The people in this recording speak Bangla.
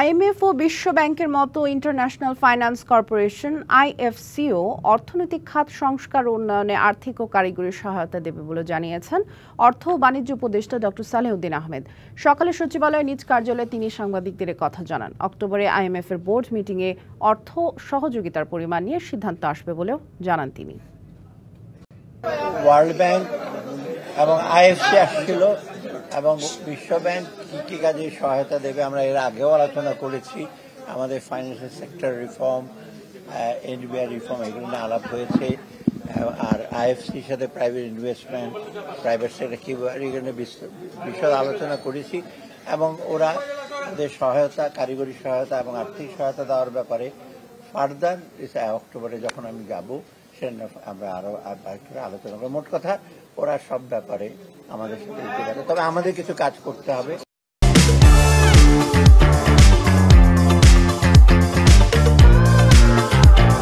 আইএমএফ ও বিশ্ব ব্যাংকের মতো ইন্টারন্যাশনাল ফাইন্যান্স কর্পোরেশন আইএফসিও অর্থনৈতিক খাত সংস্কার উন্নয়নে আর্থিক ও কারিগরি সহায়তা দেবে বলে জানিয়েছেন অর্থ ও বাণিজ্য উপদেষ্টা ডক্টর সালেউদ্দিন আহমেদ সকালে সচিবালয়ে নিজ কার্যালয়ে তিনি সাংবাদিকদের কথা জানান অক্টোবরে আইএমএফ এর বোর্ড মিটিংয়ে অর্থ সহযোগিতার পরিমাণ নিয়ে সিদ্ধান্ত আসবে বলেও জানান তিনি ওয়ার্ল্ড ব্যাংক এবং আইএফসি আসছিল এবং বিশ্বব্যাংক কী কী কাজে সহায়তা দেবে আমরা এর আগেও আলোচনা করেছি আমাদের financial sector reform NBR reform এগুলো নিয়ে আলাপ হয়েছে আর আইএফসির সাথে প্রাইভেট ইনভেস্টমেন্ট প্রাইভেট সেক্টর কীভাবে এগুলো বিশদ আলোচনা করেছি এবং ওরা তাদের সহায়তা কারিগরি সহায়তা এবং আর্থিক সহায়তা দেওয়ার ব্যাপারে ফার্দার অক্টোবরে যখন আমি যাব আমরা আরো আলোচনা করবো মোট কথা ওরা সব ব্যাপারে আমাদের সাথে তবে আমাদের কিছু কাজ করতে হবে